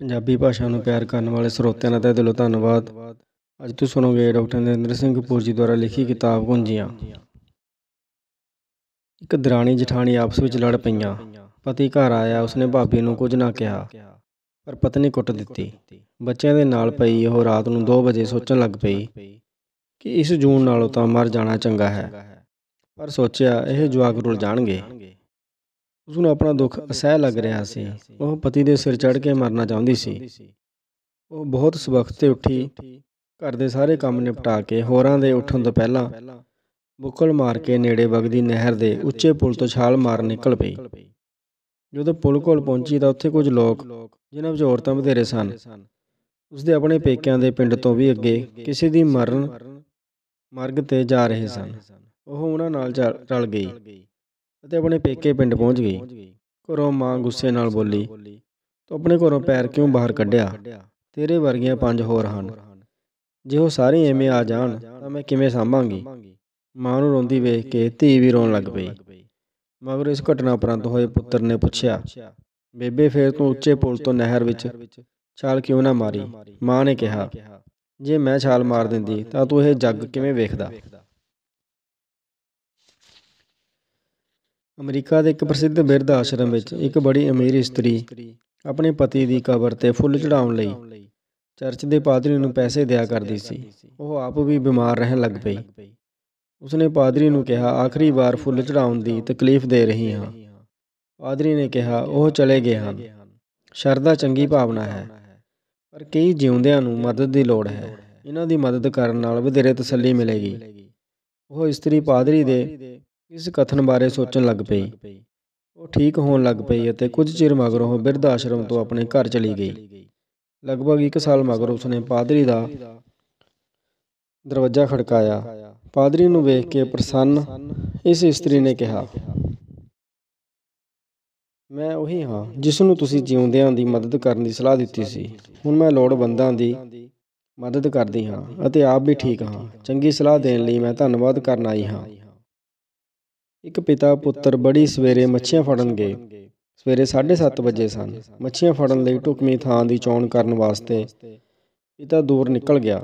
ਪੰਜਾਬੀ ਭਾਸ਼ਾ ਨੂੰ ਪਿਆਰ ਕਰਨ ਵਾਲੇ ਸਰੋਤਿਆਂ ਦਾ ਤੇ ਦਿਲੋਂ ਧੰਨਵਾਦ ਅੱਜ ਤੁਸੀਂ ਸੁਣੋਗੇ ਡਾਕਟਰ ਨਰਿੰਦਰ ਸਿੰਘ ਕਪੂਰ ਜੀ ਦੁਆਰਾ ਲਿਖੀ ਕਿਤਾਬ ਗੁੰਜੀਆਂ ਇੱਕ ਦਰਾਣੀ ਜਠਾਣੀ ਆਪਸ ਵਿੱਚ ਲੜ ਪਈਆਂ ਪਤੀ ਘਰ ਆਇਆ ਉਸਨੇ ਭਾਬੀ ਨੂੰ ਕੁਝ ਨਾ ਕਿਹਾ ਪਰ ਪਤਨੀ ਕੁੱਟ ਦਿੱਤੀ ਬੱਚਿਆਂ ਦੇ ਨਾਲ ਪਈ ਉਹ ਰਾਤ ਨੂੰ 2 ਵਜੇ ਸੋਚਣ ਲੱਗ ਪਈ ਕਿ ਇਸ ਜੂਨ ਨਾਲੋਂ ਤਾਂ ਮਰ ਜਾਣਾ ਚੰਗਾ ਹੈ ਪਰ ਸੋਚਿਆ ਇਹ ਜਵਾਕ ਰੁਲ ਜਾਣਗੇ ਉਸ ਨੂੰ ਆਪਣਾ ਦੁੱਖ ਅਸਹਿ ਲੱਗ ਰਿਹਾ ਸੀ ਉਹ ਪਤੀ ਦੇ ਸਿਰ ਚੜ ਕੇ ਮਰਨਾ ਚਾਹੁੰਦੀ ਸੀ ਉਹ ਬਹੁਤ ਸਵਖਤ ਤੇ ਉੱਠੀ ਘਰ ਦੇ ਸਾਰੇ ਕੰਮ ਨਿਪਟਾ ਕੇ ਹੋਰਾਂ ਦੇ ਉੱਠਣ ਤੋਂ ਪਹਿਲਾਂ ਬੁੱਕਲ ਮਾਰ ਕੇ ਨੇੜੇ ਵਗਦੀ ਨਹਿਰ ਦੇ ਉੱਚੇ ਪੁਲ ਤੋਂ ਛਾਲ ਮਾਰ ਨਿਕਲ ਪਈ ਜਦੋਂ ਪੁਲ ਕੋਲ ਪਹੁੰਚੀ ਤਾਂ ਉੱਥੇ ਕੁਝ ਲੋਕ ਜਿਨ੍ਹਾਂ ਵਿੱਚ ਔਰਤਾਂ ਬਥੇਰੇ ਸਨ ਉਸਦੇ ਆਪਣੇ ਪੇਕਿਆਂ ਦੇ ਪਿੰਡ ਤੋਂ ਵੀ ਅੱਗੇ ਕਿਸੇ ਦੀ ਮਰਨ ਮਾਰਗ ਤੇ ਜਾ ਰਹੇ ਸਨ ਉਹ ਉਹਨਾਂ ਨਾਲ ਚੱਲ ਗਈ ਅਤੇ ਆਪਣੇ ਪੇਕੇ ਪਿੰਡ ਪਹੁੰਚ ਗਈ ਘਰੋਂ ਮਾਂ ਗੁੱਸੇ ਨਾਲ ਬੋਲੀ ਤੂੰ ਆਪਣੇ ਘਰੋਂ ਪੈਰ ਕਿਉਂ ਬਾਹਰ ਕੱਢਿਆ ਤੇਰੇ ਵਰਗੀਆਂ ਪੰਜ ਹੋਰ ਹਨ ਜੇ ਉਹ ਸਾਰੇ ਐਵੇਂ ਆ ਜਾਣ ਤਾਂ ਮੈਂ ਕਿਵੇਂ ਸੰਭਾਂਗੀ ਮਾਂ ਨੂੰ ਰੋਂਦੀ ਵੇਖ ਕੇ ਧੀ ਵੀ ਰੋਣ ਲੱਗ ਪਈ ਮਗਰ ਇਸ ਘਟਨਾ ਉਪਰੰਤ ਹੋਏ ਪੁੱਤਰ ਨੇ ਪੁੱਛਿਆ ਬੇਬੇ ਫੇਰ ਤੂੰ ਉੱਚੇ ਪੁਲ ਤੋਂ ਨਹਿਰ ਵਿੱਚ ਛਾਲ ਕਿਉਂ ਨਾ ਮਾਰੀ ਮਾਂ ਨੇ ਕਿਹਾ ਜੇ ਮੈਂ ਛਾਲ ਮਾਰ ਦਿੰਦੀ ਤਾਂ ਤੂੰ ਇਹ ਜੱਗ ਕਿਵੇਂ ਵੇਖਦਾ ਅਮਰੀਕਾ ਦੇ ਇੱਕ ਪ੍ਰਸਿੱਧ ਬਿਰਧ ਆਸ਼ਰਮ ਵਿੱਚ ਇੱਕ ਬੜੀ ਅਮੀਰ ਇਸਤਰੀ ਆਪਣੇ ਪਤੀ ਦੀ ਕਬਰ ਤੇ ਫੁੱਲ ਚੜਾਉਣ ਲਈ ਚਰਚ ਦੇ ਪਾਦਰੀ ਨੂੰ ਪੈਸੇ ਦਿਆ ਕਰਦੀ ਸੀ ਉਹ ਆਪ ਵੀ ਬਿਮਾਰ ਰਹਿਣ ਲੱਗ ਪਈ ਉਸਨੇ ਪਾਦਰੀ ਨੂੰ ਕਿਹਾ ਆਖਰੀ ਵਾਰ ਫੁੱਲ ਚੜਾਉਣ ਦੀ ਤਕਲੀਫ ਦੇ ਰਹੀ ਹਾਂ ਪਾਦਰੀ ਨੇ ਕਿਹਾ ਉਹ ਚਲੇ ਗਏ ਹਨ ਸ਼ਰਧਾ ਚੰਗੀ ਭਾਵਨਾ ਹੈ ਪਰ ਕਈ ਜਿਉਂਦਿਆਂ ਨੂੰ ਮਦਦ ਦੀ ਲੋੜ ਹੈ ਇਹਨਾਂ ਦੀ ਮਦਦ ਕਰਨ ਨਾਲ ਵਧੇਰੇ ਤਸੱਲੀ ਮਿਲੇਗੀ ਉਹ ਇਸਤਰੀ ਪਾਦਰੀ ਦੇ ਇਸ ਕਥਨ ਬਾਰੇ ਸੋਚਣ ਲੱਗ ਪਈ ਉਹ ਠੀਕ ਹੋਣ ਲੱਗ ਪਈ ਅਤੇ ਕੁਝ ਚਿਰ ਮਗਰੋਂ ਉਹ ਬਿਰਧ ਆਸ਼ਰਮ ਤੋਂ ਆਪਣੇ ਘਰ ਚਲੀ ਗਈ ਲਗਭਗ 1 ਸਾਲ ਮਗਰੋਂ ਉਸਨੇ ਪਾਦਰੀ ਦਾ ਦਰਵਾਜ਼ਾ ਖੜਕਾਇਆ ਪਾਦਰੀ ਨੂੰ ਵੇਖ ਕੇ ਪ੍ਰਸੰਨ ਇਸ ਇਸਤਰੀ ਨੇ ਕਿਹਾ ਮੈਂ ਉਹੀ ਹਾਂ ਜਿਸ ਨੂੰ ਤੁਸੀਂ ਜਿਉਂਦਿਆਂ ਦੀ ਮਦਦ ਕਰਨ ਦੀ ਸਲਾਹ ਦਿੱਤੀ ਸੀ ਹੁਣ ਮੈਂ ਲੋੜਵੰਦਾਂ ਦੀ ਮਦਦ ਕਰਦੀ ਹਾਂ ਅਤੇ ਆਪ ਵੀ ਠੀਕ ਹਾਂ ਚੰਗੀ ਸਲਾਹ ਦੇਣ ਲਈ ਮੈਂ ਧੰਨਵਾਦ ਕਰਨ ਆਈ ਹਾਂ ਇੱਕ ਪਿਤਾ ਪੁੱਤਰ ਬੜੀ ਸਵੇਰੇ ਮੱਛੀਆਂ ਫੜਨ ਗਏ ਸਵੇਰੇ 7:30 ਵਜੇ ਸਨ ਮੱਛੀਆਂ ਫੜਨ ਲਈ ਟੁਕਮੀ ਥਾਂ ਦੀ ਚੋਣ ਕਰਨ ਵਾਸਤੇ ਪਿਤਾ ਦੂਰ ਨਿਕਲ ਗਿਆ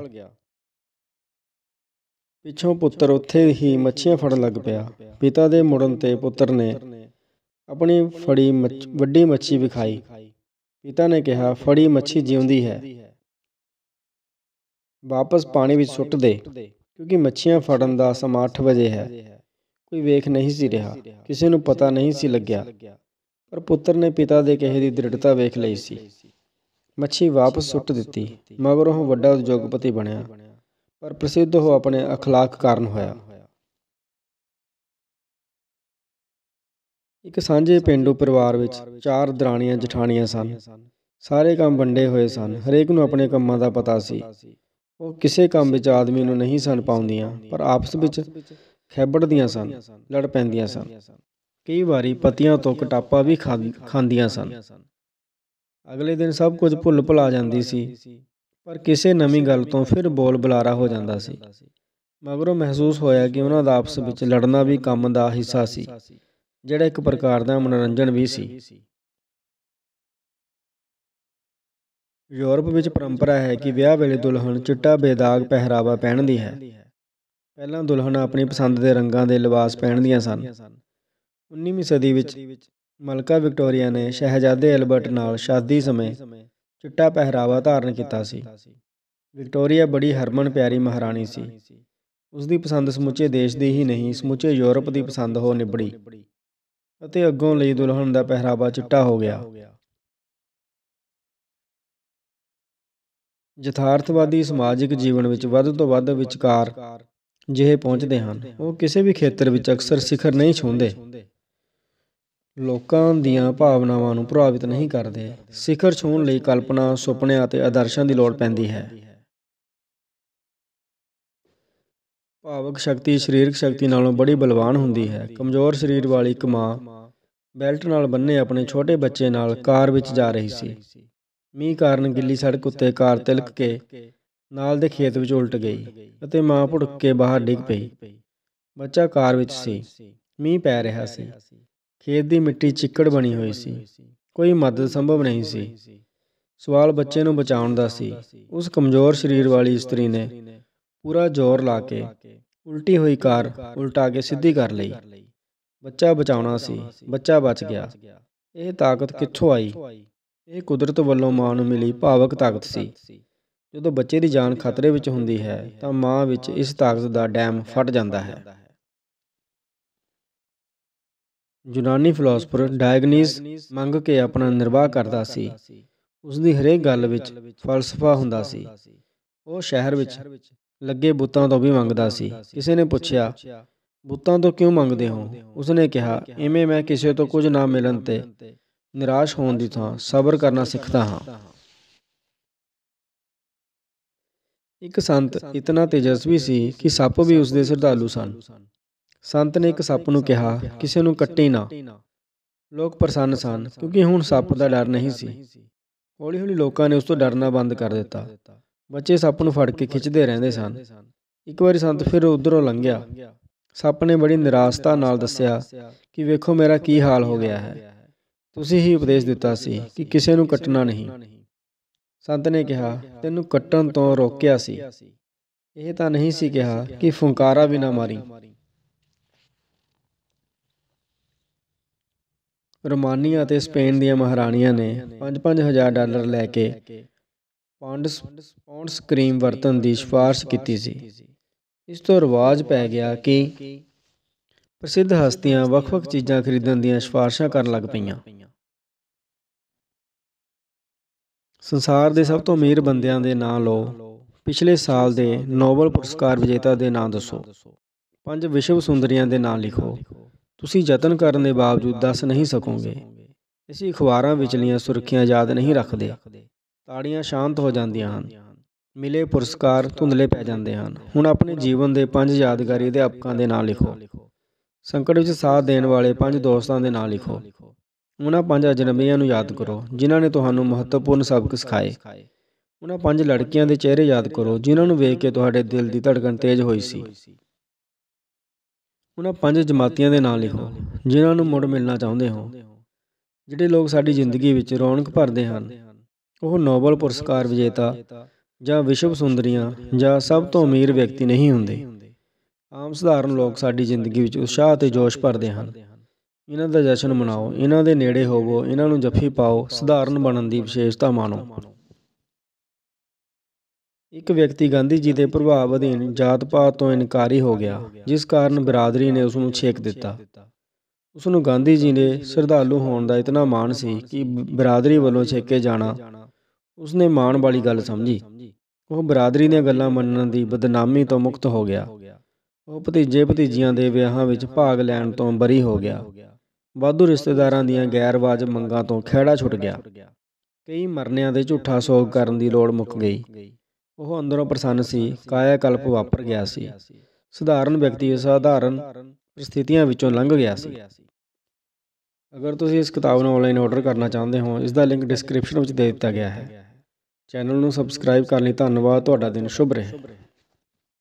ਪਿੱਛੋਂ ਪੁੱਤਰ ਉੱਥੇ ਹੀ ਮੱਛੀਆਂ ਫੜਨ ਲੱਗ ਪਿਆ ਪਿਤਾ ਦੇ ਮੁੜਨ ਤੇ ਪੁੱਤਰ ਨੇ ਆਪਣੀ ਫੜੀ ਵੱਡੀ ਮੱਛੀ ਵਿਖਾਈ ਪਿਤਾ ਨੇ ਕਿਹਾ ਫੜੀ ਮੱਛੀ ਜਿਉਂਦੀ ਹੈ ਵਾਪਸ ਪਾਣੀ ਵਿੱਚ ਸੁੱਟ ਦੇ ਕਿਉਂਕਿ ਮੱਛੀਆਂ ਫੜਨ ਦਾ ਸਮਾਂ 8 ਵਜੇ ਹੈ ਕੋਈ ਵੇਖ ਨਹੀਂ ਸੀ ਰਿਹਾ ਕਿਸੇ ਨੂੰ ਪਤਾ ਨਹੀਂ ਸੀ ਲੱਗਿਆ ਪਰ ਪੁੱਤਰ ਨੇ ਪਿਤਾ ਦੇ ਕਹੇ ਦੀ ਦ੍ਰਿੜਤਾ ਵੇਖ ਲਈ ਸੀ ਮੱਛੀ ਵਾਪਸ ਸੁੱਟ ਦਿੱਤੀ ਮਗਰ ਉਹ ਵੱਡਾ ਉਦਯੋਗਪਤੀ ਬਣਿਆ ਪਰ ਪ੍ਰਸਿੱਧ ਹੋ ਆਪਣੇ اخلاق ਕਾਰਨ ਹੋਇਆ ਇੱਕ ਸਾਂਝੇ ਪਿੰਡੂ ਪਰਿਵਾਰ ਵਿੱਚ ਚਾਰ ਦਰਾਣੀਆਂ ਜਠਾਣੀਆਂ ਸਨ ਸਾਰੇ ਕੰਮ ਵੰਡੇ ਹੋਏ ਸਨ ਹਰੇਕ ਨੂੰ ਆਪਣੇ ਕੰਮਾਂ ਦਾ ਪਤਾ ਸੀ ਉਹ ਕਿਸੇ ਕੰਮ ਵਿੱਚ ਆਦਮੀ ਨੂੰ ਨਹੀਂ ਸਨ ਪਾਉਂਦੀਆਂ ਪਰ ਆਪਸ ਵਿੱਚ ਖੈਬੜਦੀਆਂ ਸਨ ਲੜ ਪੈਂਦੀਆਂ ਸਨ ਕਈ ਵਾਰੀ ਪਤੀਆਂ ਤੋਂ ਕਟਾਪਾ ਵੀ ਖਾਂਦੀਆਂ ਸਨ ਅਗਲੇ ਦਿਨ ਸਭ ਕੁਝ ਭੁੱਲ ਭੁਲਾ ਜਾਂਦੀ ਸੀ ਪਰ ਕਿਸੇ ਨਵੀਂ ਗੱਲ ਤੋਂ ਫਿਰ ਬੋਲ ਬੁਲਾਰਾ ਹੋ ਜਾਂਦਾ ਸੀ ਮਗਰੋਂ ਮਹਿਸੂਸ ਹੋਇਆ ਕਿ ਉਹਨਾਂ ਦਾ ਆਪਸ ਵਿੱਚ ਲੜਨਾ ਵੀ ਕੰਮ ਦਾ ਹਿੱਸਾ ਸੀ ਜਿਹੜਾ ਇੱਕ ਪ੍ਰਕਾਰ ਦਾ ਮਨੋਰੰਜਨ ਵੀ ਸੀ ਯੂਰਪ ਵਿੱਚ ਪਰੰਪਰਾ ਹੈ ਕਿ ਵਿਆਹ ਵੇਲੇ ਦੁਲਹਨ ਚਿੱਟਾ ਬੇਦਾਗ ਪਹਿਰਾਵਾ ਪਹਿਨਦੀ ਹੈ ਪਹਿਲਾਂ ਦੁਲਹਨ ਆਪਣੀ ਪਸੰਦ ਦੇ ਰੰਗਾਂ ਦੇ ਲਿਬਾਸ ਪਹਿਨਦੀਆਂ ਸਨ 19ਵੀਂ ਸਦੀ ਵਿੱਚ ਮਲਕਾ ਵਿਕਟੋਰੀਆ ਨੇ ਸ਼ਹਿਜ਼ਾਦੇ ਐਲਬਰਟ ਨਾਲ ਸ਼ਾਦੀ ਸਮੇਂ ਚਿੱਟਾ ਪਹਿਰਾਵਾ ਧਾਰਨ ਕੀਤਾ ਸੀ ਵਿਕਟੋਰੀਆ ਬੜੀ ਹਰਮਨ ਪਿਆਰੀ ਮਹਾਰਾਣੀ ਸੀ ਉਸ ਦੀ ਪਸੰਦ ਸਮੁੱਚੇ ਦੇਸ਼ ਦੀ ਹੀ ਨਹੀਂ ਸਮੁੱਚੇ ਯੂਰਪ ਦੀ ਪਸੰਦ ਹੋ ਨਿਬੜੀ ਅਤੇ ਅੱਗੋਂ ਲਈ ਦੁਲਹਨ ਦਾ ਪਹਿਰਾਵਾ ਚਿੱਟਾ ਹੋ ਗਿਆ ਯਥਾਰਥਵਾਦੀ ਸਮਾਜਿਕ ਜੀਵਨ ਵਿੱਚ ਵੱਧ ਤੋਂ ਵੱਧ ਵਿਚਕਾਰ ਜਿਹੇ ਪਹੁੰਚਦੇ ਹਨ ਉਹ ਕਿਸੇ ਵੀ ਖੇਤਰ ਵਿੱਚ ਅਕਸਰ ਸਿਖਰ ਨਹੀਂ ਛੂੰਹਦੇ ਲੋਕਾਂ ਦੀਆਂ ਭਾਵਨਾਵਾਂ ਨੂੰ ਪ੍ਰਭਾਵਿਤ ਨਹੀਂ ਕਰਦੇ ਸਿਖਰ ਛੂਣ ਲਈ ਕਲਪਨਾ ਸੁਪਨੇ ਅਤੇ ਆਦਰਸ਼ਾਂ ਦੀ ਲੋੜ ਪੈਂਦੀ ਹੈ ਭਾਵਕ ਸ਼ਕਤੀ ਸਰੀਰਕ ਸ਼ਕਤੀ ਨਾਲੋਂ ਬੜੀ ਬਲਵਾਨ ਹੁੰਦੀ ਹੈ ਕਮਜ਼ੋਰ ਸਰੀਰ ਵਾਲੀ ਇੱਕ ਮਾਂ ਬੈਲਟ ਨਾਲ ਬੰਨੇ ਆਪਣੇ ਛੋਟੇ ਬੱਚੇ ਨਾਲ ਕਾਰ ਵਿੱਚ ਜਾ ਰਹੀ ਸੀ ਮੀਂਹ ਕਾਰਨ ਗਿੱਲੀ ਸੜਕ ਉੱਤੇ ਕਾਰ ਤਿਲਕ ਕੇ ਨਾਲ ਦੇ ਖੇਤ ਵਿੱਚ ਉਲਟ ਗਈ ਅਤੇ ਮਾਂ ਭੁੜਕ ਕੇ ਬਾਹਰ ਡਿੱਗ ਪਈ ਬੱਚਾ ਕਾਰ ਵਿੱਚ ਸੀ ਮੀਂਹ ਪੈ ਰਿਹਾ ਸੀ ਖੇਤ ਦੀ ਮਿੱਟੀ ਚਿੱਕੜ ਬਣੀ ਹੋਈ ਸੀ ਕੋਈ ਮਦਦ ਸੰਭਵ ਨਹੀਂ ਸੀ ਸਵਾਲ ਬੱਚੇ ਨੂੰ ਬਚਾਉਣ ਦਾ ਸੀ ਉਸ ਕਮਜ਼ੋਰ ਸਰੀਰ ਵਾਲੀ ਇਸਤਰੀ ਨੇ ਪੂਰਾ ਜ਼ੋਰ ਲਾ ਕੇ ਉਲਟੀ ਹੋਈ ਕਾਰ ਉਲਟਾ ਕੇ ਸਿੱਧੀ ਕਰ ਲਈ ਬੱਚਾ ਬਚਾਉਣਾ ਸੀ ਬੱਚਾ ਬਚ ਗਿਆ ਇਹ ਤਾਕਤ ਕਿੱਥੋਂ ਆਈ ਇਹ ਕੁਦਰਤ ਵੱਲੋਂ ਮਾਂ ਨੂੰ ਮਿਲੀ ਭਾਵਕ ਤਾਕਤ ਸੀ ਜਦੋਂ ਬੱਚੇ ਦੀ ਜਾਨ ਖਤਰੇ ਵਿੱਚ ਹੁੰਦੀ ਹੈ ਤਾਂ ਮਾਂ ਵਿੱਚ ਇਸ ਤਾਕਤ ਦਾ ਡੈਮ ਫਟ ਜਾਂਦਾ ਹੈ ਯੂਨਾਨੀ ਫਿਲਾਸਫਰ ਡਾਇਗਨੀਸ ਮੰਗ ਕੇ ਆਪਣਾ ਨਿਰਵਾਹ ਕਰਦਾ ਸੀ ਉਸ ਦੀ ਹਰੇਕ ਗੱਲ ਵਿੱਚ ਫਲਸਫਾ ਹੁੰਦਾ ਸੀ ਉਹ ਸ਼ਹਿਰ ਵਿੱਚ ਲੱਗੇ ਬੁੱਤਾਂ ਤੋਂ ਵੀ ਮੰਗਦਾ ਸੀ ਕਿਸੇ ਨੇ ਪੁੱਛਿਆ ਬੁੱਤਾਂ ਤੋਂ ਕਿਉਂ ਮੰਗਦੇ ਹੋ ਉਸਨੇ ਕਿਹਾ ਐਵੇਂ ਮੈਂ ਕਿਸੇ ਤੋਂ ਕੁਝ ਨਾ ਮਿਲਣ ਤੇ ਨਿਰਾਸ਼ ਹੋਣ ਦੀ ਥਾਂ ਸਬਰ ਕਰਨਾ ਸਿੱਖਦਾ ਹਾਂ ਇੱਕ ਸੰਤ ਇਤਨਾ ਤੇਜਸਵੀ ਸੀ ਕਿ ਸੱਪ ਵੀ ਉਸ ਦੇ ਸਰਦਾਲੂ ਸਨ ਸੰਤ ਨੇ ਇੱਕ ਸੱਪ ਨੂੰ ਕਿਹਾ ਕਿਸੇ ਨੂੰ ਕੱਟੇ ਨਾ ਲੋਕ ਪ੍ਰਸੰਨ ਸਨ ਕਿਉਂਕਿ ਹੁਣ ਸੱਪ ਦਾ ਡਰ ਨਹੀਂ ਸੀ ਹੌਲੀ-ਹੌਲੀ ਲੋਕਾਂ ਨੇ ਉਸ ਤੋਂ ਡਰਨਾ ਬੰਦ ਕਰ ਦਿੱਤਾ ਬੱਚੇ ਸੱਪ ਨੂੰ ਫੜ ਕੇ ਖਿੱਚਦੇ ਰਹਿੰਦੇ ਸਨ ਇੱਕ ਵਾਰੀ ਸੰਤ ਫਿਰ ਉਧਰੋਂ ਲੰਘਿਆ ਸੱਪ ਨੇ ਬੜੀ ਨਿਰਾਸ਼ਤਾ ਨਾਲ ਦੱਸਿਆ ਕਿ ਵੇਖੋ ਮੇਰਾ ਕੀ ਹਾਲ ਹੋ ਗਿਆ ਹੈ ਤੁਸੀਂ ਹੀ ਉਪਦੇਸ਼ ਦਿੱਤਾ ਸੀ ਕਿ ਕਿਸੇ ਨੂੰ ਕੱਟਣਾ ਨਹੀਂ ਸੰਤ ਨੇ ਕਿਹਾ ਤੈਨੂੰ ਕੱਟਣ ਤੋਂ ਰੋਕਿਆ ਸੀ ਇਹ ਤਾਂ ਨਹੀਂ ਸੀ ਕਿਹਾ ਕਿ ਫੁੰਕਾਰਾ ਵੀ ਨਾ ਮਾਰੀ ਰੋਮਾਨੀਆ ਤੇ ਸਪੇਨ ਦੀਆਂ ਮਹਾਰਾਣੀਆਂ ਨੇ 5-5000 ਡਾਲਰ ਲੈ ਕੇ ਪੌਂਡਸ ਪੌਂਡਸ ਕਰੀਮ ਵਰਤਨ ਦੀ ਸਿਫਾਰਿਸ਼ ਕੀਤੀ ਸੀ ਇਸ ਤੋਂ ਰਿਵਾਜ ਪੈ ਗਿਆ ਕਿ ਪ੍ਰਸਿੱਧ ਹਸਤੀਆਂ ਵੱਖ-ਵੱਖ ਚੀਜ਼ਾਂ ਖਰੀਦਣ ਦੀਆਂ ਸਿਫਾਰਿਸ਼ਾਂ ਕਰਨ ਲੱਗ ਪਈਆਂ ਸੰਸਾਰ ਦੇ ਸਭ ਤੋਂ ਅਮੀਰ ਬੰਦਿਆਂ ਦੇ ਨਾਂ ਲਓ ਪਿਛਲੇ ਸਾਲ ਦੇ ਨੋਬਲ ਪੁਰਸਕਾਰ ਵਿਜੇਤਾ ਦੇ ਨਾਂ ਦੱਸੋ ਪੰਜ ਵਿਸ਼ਵ ਸੁੰਦਰੀਆਂ ਦੇ ਨਾਂ ਲਿਖੋ ਤੁਸੀਂ ਯਤਨ ਕਰਨ ਦੇ ਬਾਵਜੂਦ ਦੱਸ ਨਹੀਂ ਸਕੋਗੇ ਅਸੀਂ ਅਖਬਾਰਾਂ ਵਿਚਲੀਆਂ ਸੁਰਖੀਆਂ ਯਾਦ ਨਹੀਂ ਰੱਖਦੇ ਤਾੜੀਆਂ ਸ਼ਾਂਤ ਹੋ ਜਾਂਦੀਆਂ ਹਨ ਮਿਲੇ ਪੁਰਸਕਾਰ ਧੁੰਦਲੇ ਪੈ ਜਾਂਦੇ ਹਨ ਹੁਣ ਆਪਣੇ ਜੀਵਨ ਦੇ ਪੰਜ ਯਾਦਗਾਰੀ ਅਧਿਆਪਕਾਂ ਦੇ ਨਾਂ ਲਿਖੋ ਸੰਕਟ ਵਿੱਚ ਸਾਥ ਦੇਣ ਵਾਲੇ ਪੰਜ ਦੋਸਤਾਂ ਦੇ ਨਾਂ ਲਿਖੋ ਉਹਨਾਂ ਪੰਜ ਅਜਨਬੀਆਂ ਨੂੰ ਯਾਦ ਕਰੋ ਜਿਨ੍ਹਾਂ ਨੇ ਤੁਹਾਨੂੰ ਮਹੱਤਵਪੂਰਨ ਸਬਕ ਸਿਖਾਏ ਉਹਨਾਂ ਪੰਜ ਲੜਕੀਆਂ ਦੇ ਚਿਹਰੇ ਯਾਦ ਕਰੋ ਜਿਨ੍ਹਾਂ ਨੂੰ ਵੇਖ ਕੇ ਤੁਹਾਡੇ ਦਿਲ ਦੀ ਧੜਕਣ ਤੇਜ਼ ਹੋਈ ਸੀ ਉਹਨਾਂ ਪੰਜ ਜਮਾਤੀਆਂ ਦੇ ਨਾਂ ਲਿਖੋ ਜਿਨ੍ਹਾਂ ਨੂੰ ਮੁੜ ਮਿਲਣਾ ਚਾਹੁੰਦੇ ਹੋ ਜਿਹੜੇ ਲੋਕ ਸਾਡੀ ਜ਼ਿੰਦਗੀ ਵਿੱਚ ਰੌਣਕ ਭਰਦੇ ਹਨ ਉਹ ਨੋਬਲ ਪੁਰਸਕਾਰ ਵਿਜੇਤਾ ਜਾਂ ਵਿਸ਼ਵ ਸੁੰਦਰੀਆਂ ਜਾਂ ਸਭ ਤੋਂ ਅਮੀਰ ਵਿਅਕਤੀ ਨਹੀਂ ਹੁੰਦੇ ਆਮ ਸਧਾਰਨ ਲੋਕ ਸਾਡੀ ਜ਼ਿੰਦਗੀ ਵਿੱਚ ਉਤਸ਼ਾਹ ਤੇ ਜੋਸ਼ ਭਰਦੇ ਹਨ ਇਹਨਾਂ ਦਾ ਜਸ਼ਨ ਮਨਾਓ ਇਹਨਾਂ ਦੇ ਨੇੜੇ ਹੋਵੋ ਇਹਨਾਂ ਨੂੰ ਜੱਫੀ ਪਾਓ ਸਧਾਰਨ ਬਣਨ ਦੀ ਵਿਸ਼ੇਸ਼ਤਾ ਮਾਣੋ ਇੱਕ ਵਿਅਕਤੀ ਗਾਂਧੀ ਜੀ ਦੇ ਪ੍ਰਭਾਵ ਅਧੀਨ ਜਾਤ-ਪਾਤ ਤੋਂ ਇਨਕਾਰੀ ਹੋ ਗਿਆ ਜਿਸ ਕਾਰਨ ਬਰਾਦਰੀ ਨੇ ਉਸ ਨੂੰ ਛੇਕ ਦਿੱਤਾ ਉਸ ਨੂੰ ਗਾਂਧੀ ਜੀ ਨੇ ਸ਼ਰਧਾਲੂ ਹੋਣ ਦਾ ਇਤਨਾ ਮਾਣ ਸੀ ਕਿ ਬਰਾਦਰੀ ਵੱਲੋਂ ਛੇਕੇ ਜਾਣਾ ਉਸ ਨੇ ਮਾਣ ਵਾਲੀ ਗੱਲ ਸਮਝੀ ਉਹ ਬਰਾਦਰੀ ਦੀਆਂ ਗੱਲਾਂ ਮੰਨਣ ਦੀ ਬਦਨਾਮੀ ਤੋਂ ਮੁਕਤ ਹੋ ਗਿਆ ਉਹ ਭਤੀਜੇ ਭਤੀਜੀਆਂ ਦੇ ਵਿਆਹਾਂ ਵਿੱਚ ਭਾਗ ਲੈਣ ਤੋਂ ਬਰੀ ਹੋ ਗਿਆ ਵਾਧੂ ਰਿਸ਼ਤੇਦਾਰਾਂ ਦੀਆਂ ਗੈਰ ਮੰਗਾਂ ਤੋਂ ਖਿਹੜਾ ਛੁੱਟ ਗਿਆ ਕਈ ਮਰਨਿਆਂ ਦੇ ਝੂਠਾ ਸੋਗ ਕਰਨ ਦੀ ਲੋੜ ਮੁੱਕ ਗਈ ਉਹ ਅੰਦਰੋਂ ਪ੍ਰਸੰਨ ਸੀ ਕਾਇਆ-ਕਲਪ ਵਾਪਰ ਗਿਆ ਸੀ ਸਧਾਰਨ ਵਿਅਕਤੀ ਸਧਾਰਨ ਪ੍ਰਸਥਿਤੀਆਂ ਵਿੱਚੋਂ ਲੰਘ ਗਿਆ ਸੀ ਅਗਰ ਤੁਸੀਂ ਇਸ ਕਿਤਾਬ ਨੂੰ ਆਨਲਾਈਨ ਆਰਡਰ ਕਰਨਾ ਚਾਹੁੰਦੇ ਹੋ ਇਸ ਦਾ ਲਿੰਕ ਡਿਸਕ੍ਰਿਪਸ਼ਨ ਵਿੱਚ ਦੇ ਦਿੱਤਾ ਗਿਆ ਹੈ ਚੈਨਲ ਨੂੰ ਸਬਸਕ੍ਰਾਈਬ ਕਰਨ ਲਈ ਧੰਨਵਾਦ ਤੁਹਾਡਾ ਦਿਨ ਸ਼ੁਭ ਰਹੇ